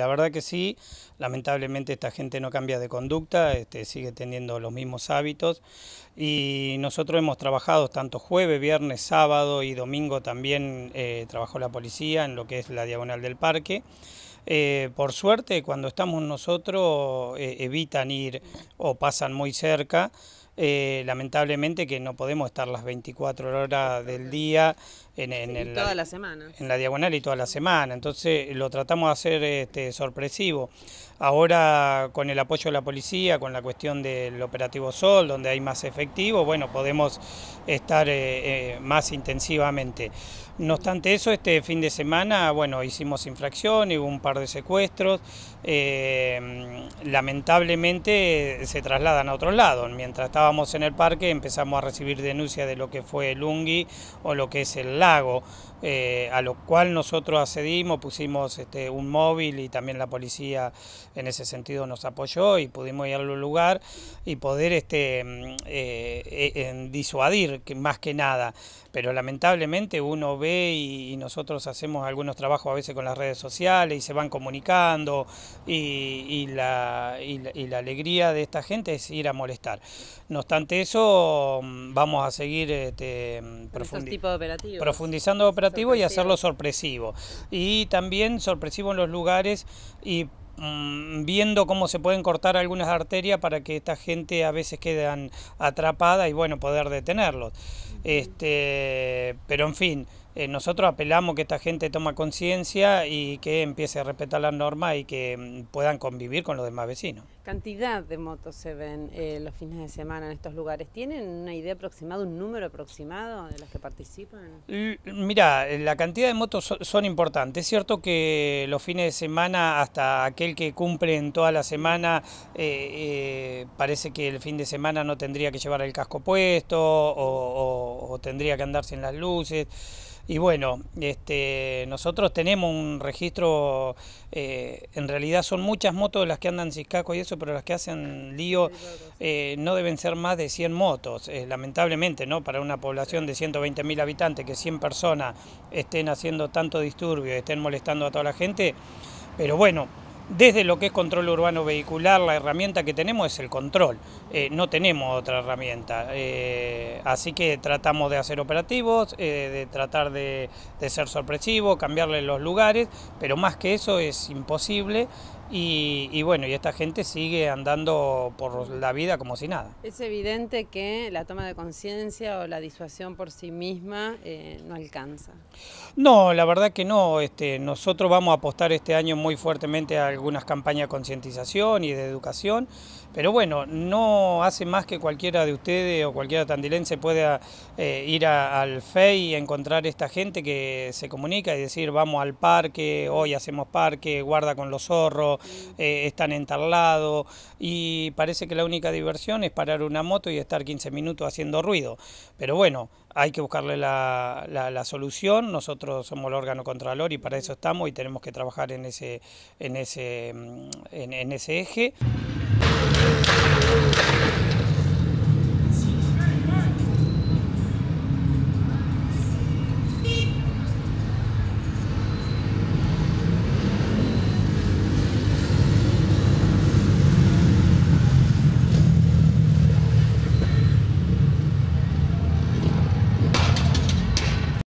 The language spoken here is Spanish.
La verdad que sí, lamentablemente esta gente no cambia de conducta, este, sigue teniendo los mismos hábitos y nosotros hemos trabajado tanto jueves, viernes, sábado y domingo también eh, trabajó la policía en lo que es la diagonal del parque. Eh, por suerte, cuando estamos nosotros eh, evitan ir o pasan muy cerca. Eh, lamentablemente que no podemos estar las 24 horas del día en, la, semana. en la diagonal y toda la semana. Entonces lo tratamos de hacer este, sorpresivo. Ahora con el apoyo de la policía, con la cuestión del operativo Sol, donde hay más efectivo, bueno, podemos estar eh, eh, más intensivamente. No obstante eso, este fin de semana, bueno, hicimos infracción, hubo un par de secuestros. lamentablemente se trasladan a otro lado, mientras estábamos en el parque empezamos a recibir denuncias de lo que fue el ungui o lo que es el lago, eh, a lo cual nosotros accedimos, pusimos este, un móvil y también la policía en ese sentido nos apoyó y pudimos ir al lugar y poder este, mm, eh, eh, disuadir más que nada. Pero lamentablemente uno ve y, nosotros hacemos algunos trabajos a veces con las redes sociales y se van comunicando y, la, la alegría de esta gente es ir a molestar. No obstante eso, mm, vamos a seguir este, mm, profundizando operativo y hacerlo sorpresivo. Y también sorpresivo en los lugares y mm, viendo cómo se pueden cortar algunas arterias para que esta gente a veces quedan atrapada y bueno, poder detenerlos. Este, pero en fin, eh, nosotros apelamos que esta gente toma conciencia y que empiece a respetar las normas y que puedan convivir con los demás vecinos cantidad de motos se ven eh, los fines de semana en estos lugares? ¿Tienen una idea aproximada, un número aproximado de las que participan? Mira, eh, la cantidad de motos son importantes. Es cierto que los fines de semana, hasta aquel que cumple en toda la semana, eh, parece que el fin de semana no tendría que llevar el casco puesto o, tendría que andar sin las luces. Y bueno, este, nosotros tenemos un registro, en realidad son muchas motos las que andan sin casco y eso, pero las que hacen lío eh, no deben ser más de 100 motos. Eh, lamentablemente, ¿no? Para una población de 120.000 habitantes, que 100 personas estén haciendo tanto disturbio, estén molestando a toda la gente. Pero bueno, desde lo que es control urbano vehicular, la herramienta que tenemos es el control, eh, no tenemos otra herramienta. así que tratamos de hacer operativos, de tratar de, de ser sorpresivos, cambiarle los lugares, pero más que eso es imposible y, bueno, y esta gente sigue andando por la vida como si nada. Es evidente que la toma de conciencia o la disuasión por sí misma eh, no alcanza. No, la verdad que no. Este, nosotros vamos a apostar este año muy fuertemente a algunas campañas de concientización y de educación, pero bueno, no hace más que cualquiera de ustedes o cualquiera tandilense pueda eh, ir al FEI y encontrar esta gente que se comunica y decir, vamos al parque, hoy hacemos parque, guarda con los zorros eh, están entarlados y parece que la única diversión es parar una moto y estar 15 minutos haciendo ruido. Pero bueno, hay que buscarle la, solución. Nosotros somos el órgano contralor y para eso estamos y tenemos que trabajar en ese, en ese, mm, en ese eje.